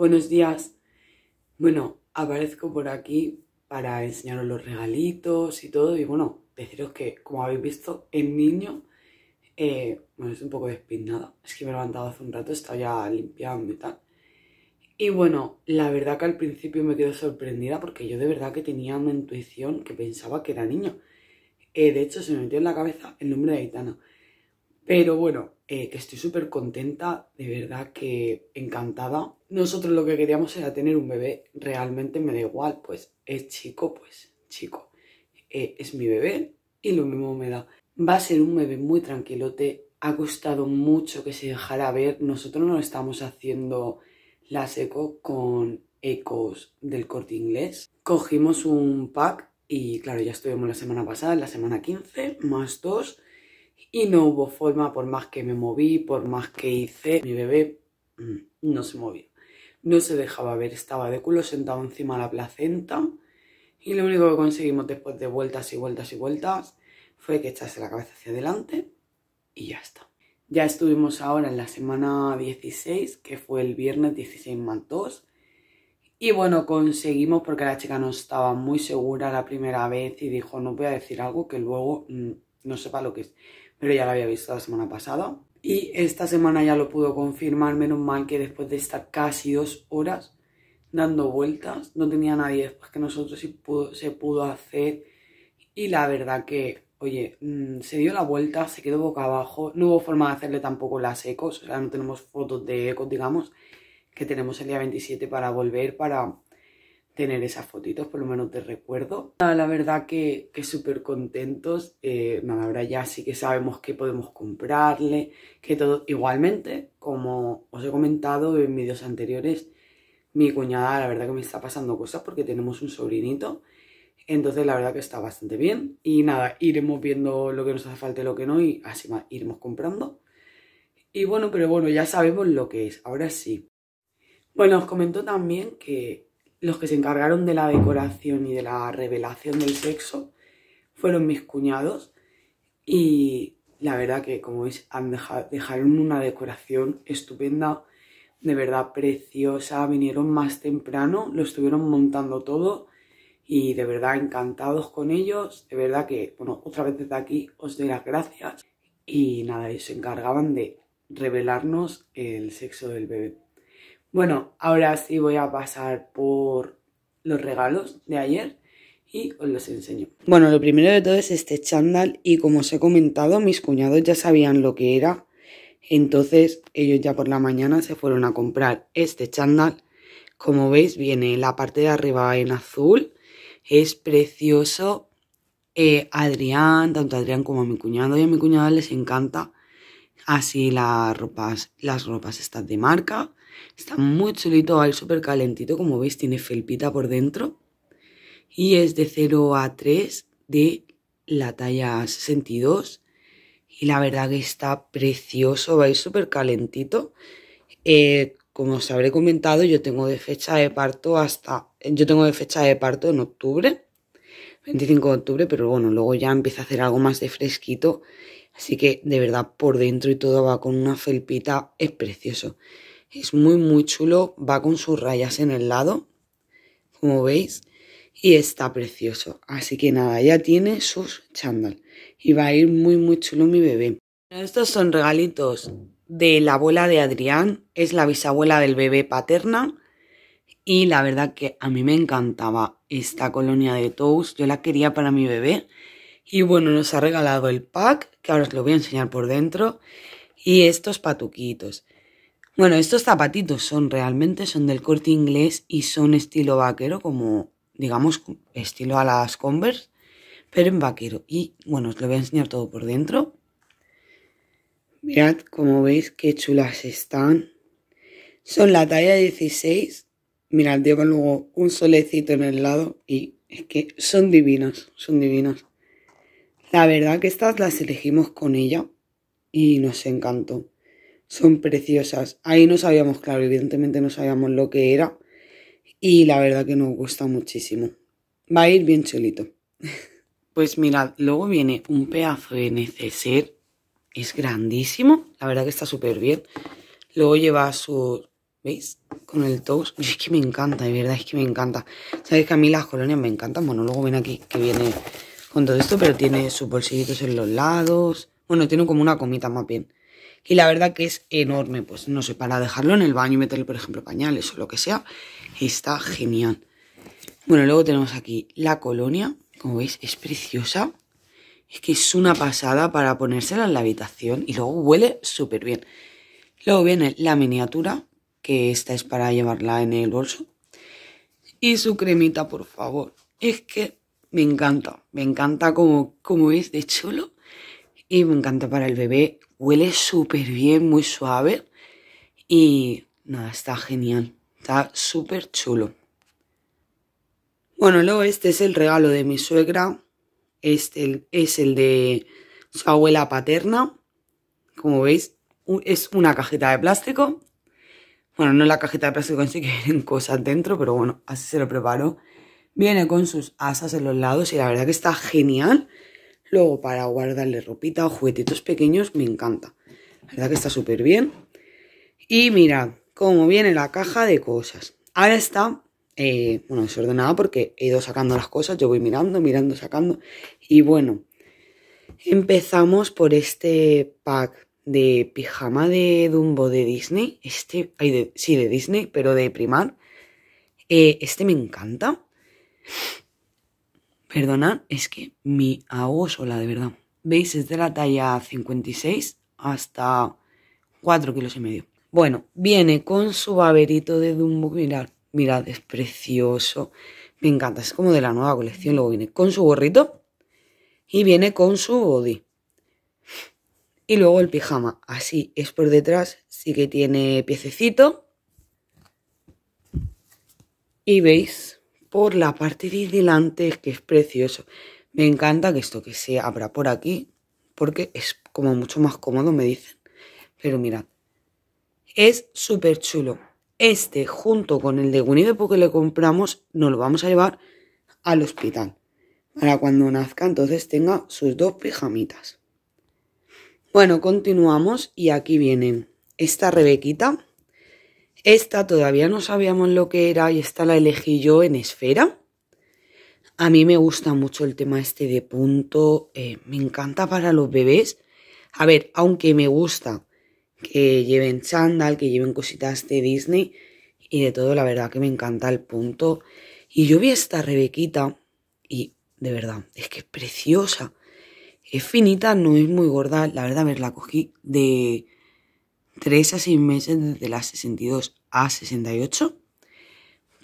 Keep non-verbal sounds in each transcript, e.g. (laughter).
Buenos días. Bueno, aparezco por aquí para enseñaros los regalitos y todo. Y bueno, deciros que, como habéis visto, el niño, eh, bueno, es un poco despeinada. Es que me he levantado hace un rato, estaba ya limpiando y tal. Y bueno, la verdad que al principio me quedé sorprendida porque yo de verdad que tenía una intuición que pensaba que era niño. Eh, de hecho, se me metió en la cabeza el nombre de Aitana. Pero bueno, eh, que estoy súper contenta, de verdad que encantada. Nosotros lo que queríamos era tener un bebé, realmente me da igual, pues es chico, pues chico. Eh, es mi bebé y lo mismo me da. Va a ser un bebé muy tranquilote, ha gustado mucho que se dejara ver. Nosotros no estamos haciendo las eco con ecos del corte inglés. Cogimos un pack y claro, ya estuvimos la semana pasada, la semana 15, más dos y no hubo forma, por más que me moví, por más que hice, mi bebé mm, no se movía. No se dejaba ver, estaba de culo sentado encima de la placenta. Y lo único que conseguimos después de vueltas y vueltas y vueltas fue que echase la cabeza hacia adelante y ya está. Ya estuvimos ahora en la semana 16, que fue el viernes 16 más 2. Y bueno, conseguimos porque la chica no estaba muy segura la primera vez y dijo, no voy a decir algo que luego mm, no sepa lo que es pero ya lo había visto la semana pasada. Y esta semana ya lo pudo confirmar, menos mal que después de estar casi dos horas dando vueltas, no tenía nadie después que nosotros y se pudo hacer. Y la verdad que, oye, mm, se dio la vuelta, se quedó boca abajo, no hubo forma de hacerle tampoco las ecos, o sea, no tenemos fotos de ecos, digamos, que tenemos el día 27 para volver, para tener esas fotitos, por lo menos te recuerdo. La verdad que, súper contentos. Eh, ahora ya sí que sabemos que podemos comprarle, que todo. Igualmente, como os he comentado en vídeos anteriores, mi cuñada la verdad que me está pasando cosas porque tenemos un sobrinito. Entonces la verdad que está bastante bien. Y nada, iremos viendo lo que nos hace falta y lo que no y así más, iremos comprando. Y bueno, pero bueno, ya sabemos lo que es. Ahora sí. Bueno, os comento también que los que se encargaron de la decoración y de la revelación del sexo fueron mis cuñados y la verdad que como veis han dejado, dejaron una decoración estupenda, de verdad preciosa, vinieron más temprano, lo estuvieron montando todo y de verdad encantados con ellos, de verdad que, bueno, otra vez desde aquí os doy las gracias y nada, ellos se encargaban de revelarnos el sexo del bebé. Bueno, ahora sí voy a pasar por los regalos de ayer y os los enseño. Bueno, lo primero de todo es este chándal y como os he comentado, mis cuñados ya sabían lo que era. Entonces ellos ya por la mañana se fueron a comprar este chándal. Como veis viene la parte de arriba en azul. Es precioso. Eh, Adrián, tanto Adrián como a mi cuñado y a mi cuñada les encanta así las ropas, las ropas estas de marca. Está muy chulito, al súper calentito, como veis tiene felpita por dentro. Y es de 0 a 3 de la talla 62. Y la verdad que está precioso, va a ir súper calentito. Eh, como os habré comentado, yo tengo de fecha de parto hasta... Yo tengo de fecha de parto en octubre, 25 de octubre, pero bueno, luego ya empieza a hacer algo más de fresquito. Así que de verdad por dentro y todo va con una felpita, es precioso. Es muy, muy chulo. Va con sus rayas en el lado, como veis. Y está precioso. Así que nada, ya tiene sus chándal. Y va a ir muy, muy chulo mi bebé. Estos son regalitos de la abuela de Adrián. Es la bisabuela del bebé paterna. Y la verdad que a mí me encantaba esta colonia de Tous. Yo la quería para mi bebé. Y bueno, nos ha regalado el pack, que ahora os lo voy a enseñar por dentro. Y estos patuquitos. Bueno, estos zapatitos son realmente, son del corte inglés y son estilo vaquero, como digamos, estilo a las Converse, pero en vaquero. Y bueno, os lo voy a enseñar todo por dentro. Mirad, como veis, qué chulas están. Son la talla 16. Mirad, llevan luego un solecito en el lado y es que son divinos, son divinos. La verdad que estas las elegimos con ella y nos encantó son preciosas. Ahí no sabíamos, claro, evidentemente no sabíamos lo que era y la verdad que nos gusta muchísimo. Va a ir bien chulito. (laughs) Pues mirad, luego viene un pedazo de neceser, es grandísimo, la verdad que está súper bien. Luego lleva su, ¿veis? Con el toast, es que me encanta, de verdad, es que me encanta. Sabéis que a mí las colonias me encantan, bueno, luego ven aquí que viene con todo esto, pero tiene sus bolsillitos en los lados. Bueno, tiene como una comita más bien y la verdad que es enorme, pues no sé, para dejarlo en el baño y meterle, por ejemplo, pañales o lo que sea, está genial. Bueno, luego tenemos aquí la colonia, como veis, es preciosa. Es que es una pasada para ponérsela en la habitación y luego huele súper bien. Luego viene la miniatura, que esta es para llevarla en el bolso. Y su cremita, por favor. Es que me encanta, me encanta como, como es de chulo. Y me encanta para el bebé Huele súper bien, muy suave. Y nada, está genial. Está súper chulo. Bueno, luego este es el regalo de mi suegra. Este es el de su abuela paterna. Como veis, es una cajita de plástico. Bueno, no la cajita de plástico en sí que (laughs) vienen cosas dentro, pero bueno, así se lo preparo. Viene con sus asas en los lados y la verdad que está genial. Luego, para guardarle ropita o juguetitos pequeños, me encanta. La verdad que está súper bien. Y mirad cómo viene la caja de cosas. Ahora está, eh, bueno, desordenada porque he ido sacando las cosas. Yo voy mirando, mirando, sacando. Y bueno, empezamos por este pack de pijama de Dumbo de Disney. Este, de, sí, de Disney, pero de Primar. Eh, este me encanta. Perdonad, es que mi agua sola, de verdad. Veis, es de la talla 56 hasta 4 kilos y medio. Bueno, viene con su baberito de Dumbo. Mirad, mirad, es precioso. Me encanta, es como de la nueva colección. Luego viene con su gorrito y viene con su body. Y luego el pijama, así es por detrás, sí que tiene piececito. Y veis, por la parte de delante, que es precioso. Me encanta que esto que se abra por aquí, porque es como mucho más cómodo, me dicen. Pero mirad, es súper chulo. Este, junto con el de Winnie porque que le compramos, nos lo vamos a llevar al hospital. Para cuando nazca, entonces tenga sus dos pijamitas. Bueno, continuamos y aquí vienen esta Rebequita esta todavía no sabíamos lo que era y esta la elegí yo en esfera. A mí me gusta mucho el tema este de punto, eh, me encanta para los bebés. A ver, aunque me gusta que lleven chándal, que lleven cositas de Disney y de todo, la verdad que me encanta el punto. Y yo vi esta Rebequita y de verdad, es que es preciosa. Es finita, no es muy gorda, la verdad, a ver, la cogí de 3 a 6 meses desde las 62 a 68.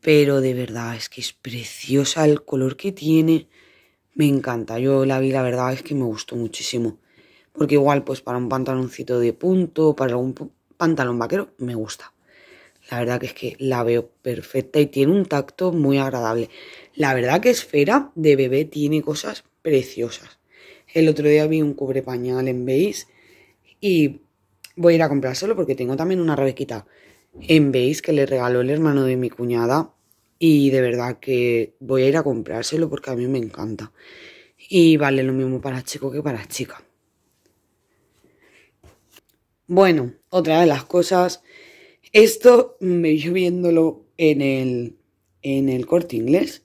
Pero de verdad es que es preciosa el color que tiene. Me encanta. Yo la vi, la verdad es que me gustó muchísimo. Porque igual pues para un pantaloncito de punto, para algún pantalón vaquero, me gusta. La verdad que es que la veo perfecta y tiene un tacto muy agradable. La verdad que esfera de bebé tiene cosas preciosas. El otro día vi un cubre pañal en beige y voy a ir a comprárselo porque tengo también una rebequita en beige que le regaló el hermano de mi cuñada y de verdad que voy a ir a comprárselo porque a mí me encanta. Y vale lo mismo para chico que para chica. Bueno, otra de las cosas, esto me vio viéndolo en el, en el corte inglés,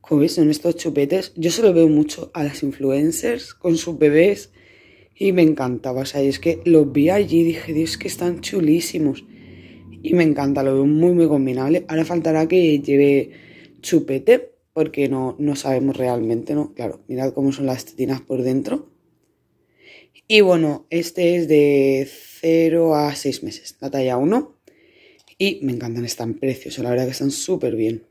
como veis en estos chupetes, yo se veo mucho a las influencers con sus bebés y me encantaba. O sea, es que los vi allí y dije, Dios, que están chulísimos. Y me encanta, lo veo muy, muy combinable. Ahora faltará que lleve chupete, porque no, no sabemos realmente, ¿no? Claro, mirad cómo son las tetinas por dentro. Y bueno, este es de 0 a 6 meses, la talla 1. Y me encantan, están preciosos, la verdad que están súper bien.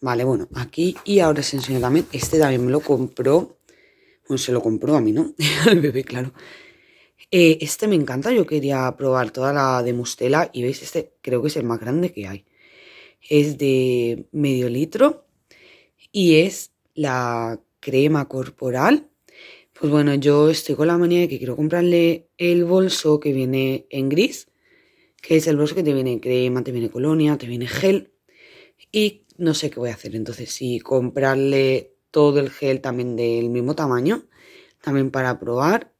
Vale, bueno, aquí y ahora os enseño también. Este también me lo compró pues se lo compró a mí, ¿no? (laughs) Al bebé, claro. Eh, este me encanta, yo quería probar toda la de Mustela y veis, este creo que es el más grande que hay. Es de medio litro y es la crema corporal. Pues bueno, yo estoy con la manía de que quiero comprarle el bolso que viene en gris, que es el bolso que te viene crema, te viene colonia, te viene gel y no sé qué voy a hacer. Entonces, si comprarle todo el gel también del mismo tamaño, también para probar.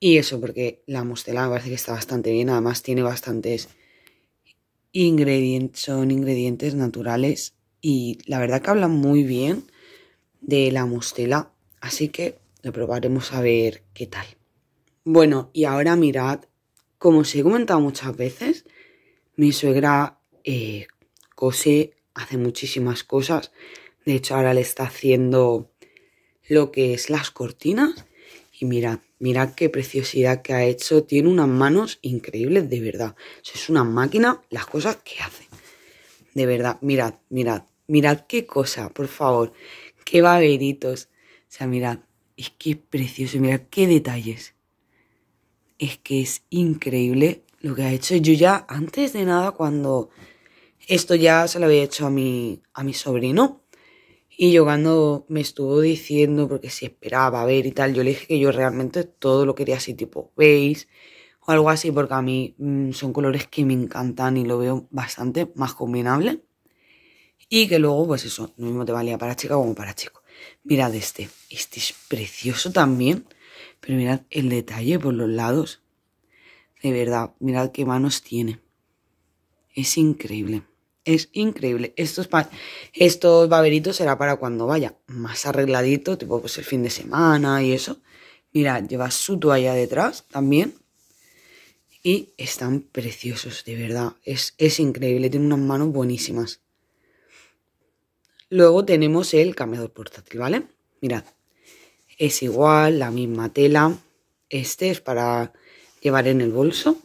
Y eso porque la mostela me parece que está bastante bien, además tiene bastantes ingredientes, son ingredientes naturales y la verdad que habla muy bien de la mostela, así que lo probaremos a ver qué tal. Bueno, y ahora mirad, como os he comentado muchas veces, mi suegra eh, cose, hace muchísimas cosas de hecho, ahora le está haciendo lo que es las cortinas. Y mirad, mirad qué preciosidad que ha hecho. Tiene unas manos increíbles, de verdad. es una máquina las cosas que hace. De verdad, mirad, mirad, mirad qué cosa, por favor. Qué baberitos. O sea, mirad, es que es precioso, mirad qué detalles. Es que es increíble lo que ha hecho. Yo ya, antes de nada, cuando esto ya se lo había hecho a mi, a mi sobrino, y yo cuando me estuvo diciendo, porque si esperaba ver y tal, yo le dije que yo realmente todo lo quería así tipo beige o algo así, porque a mí mm, son colores que me encantan y lo veo bastante más combinable. Y que luego, pues eso, lo mismo te valía para chica como para chico. Mirad este, este es precioso también, pero mirad el detalle por los lados. De verdad, mirad qué manos tiene. Es increíble es increíble. Estos, estos baberitos será para cuando vaya más arregladito, tipo pues el fin de semana y eso. Mira, lleva su toalla detrás también. Y están preciosos, de verdad. Es, es increíble, tiene unas manos buenísimas. Luego tenemos el cambiador portátil, ¿vale? Mirad, es igual, la misma tela. Este es para llevar en el bolso.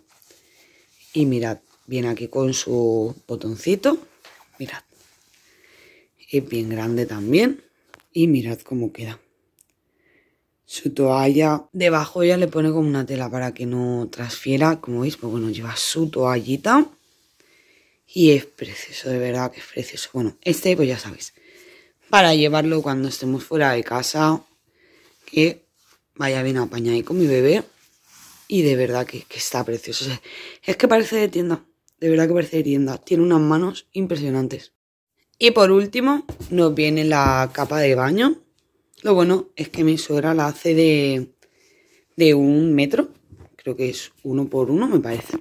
Y mirad, Viene aquí con su botoncito. Mirad. Es bien grande también. Y mirad cómo queda. Su toalla debajo ya le pone como una tela para que no transfiera. Como veis, pues bueno, lleva su toallita. Y es precioso, de verdad que es precioso. Bueno, este pues ya sabéis. Para llevarlo cuando estemos fuera de casa. Que vaya bien apañado con mi bebé. Y de verdad que, está precioso. es que parece de tienda de verdad que parece Tiene unas manos impresionantes. Y por último, nos viene la capa de baño. Lo bueno es que mi suegra la hace de, un metro. Creo que es uno por uno, me parece.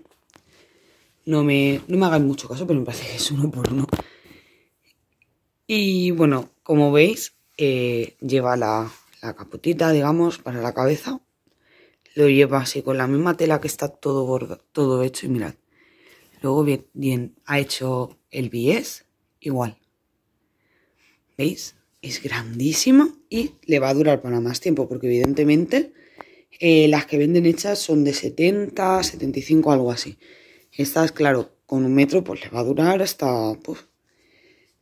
No me, me hagáis mucho caso, pero me parece que es uno por uno. Y bueno, como veis, eh, lleva la, la capotita, digamos, para la cabeza. Lo lleva así con la misma tela que está todo todo hecho. Y mirad, Luego bien, ha hecho el bies igual. ¿Veis? Es grandísima y le va a durar para más tiempo porque evidentemente eh, las que venden hechas son de 70, 75, algo así. Estas, claro, con un metro pues le va a durar hasta... Pues,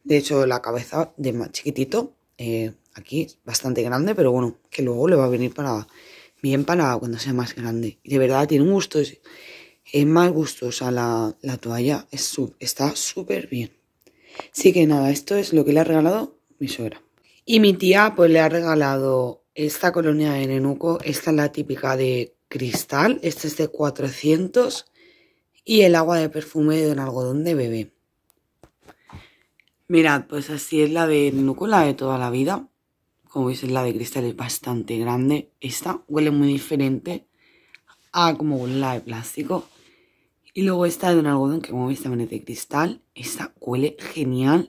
de hecho, la cabeza de más chiquitito, eh, aquí es bastante grande, pero bueno, que luego le va a venir para bien para cuando sea más grande. Y de verdad tiene un gusto... ese... Es más gustosa la, la toalla, es está súper bien. Así que nada, esto es lo que le ha regalado mi suegra. Y mi tía pues le ha regalado esta colonia de Nenuco, esta es la típica de cristal, esta es de 400 y el agua de perfume de un algodón de bebé. Mirad, pues así es la de Nenuco, la de toda la vida. Como veis es la de cristal, es bastante grande. Esta huele muy diferente a como huele la de plástico. Y luego esta de un algodón que como veis también es de cristal. Esta huele genial.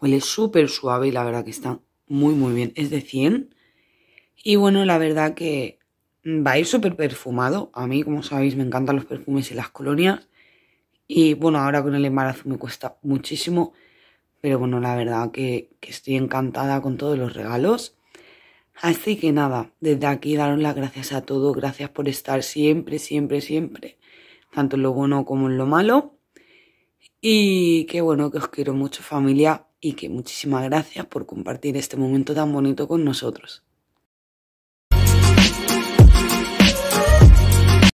Huele súper suave y la verdad que está muy muy bien. Es de 100. Y bueno, la verdad que va a ir súper perfumado. A mí, como sabéis, me encantan los perfumes y las colonias. Y bueno, ahora con el embarazo me cuesta muchísimo. Pero bueno, la verdad que, que estoy encantada con todos los regalos. Así que nada, desde aquí daros las gracias a todos, gracias por estar siempre, siempre, siempre tanto en lo bueno como en lo malo. Y qué bueno, que os quiero mucho familia y que muchísimas gracias por compartir este momento tan bonito con nosotros.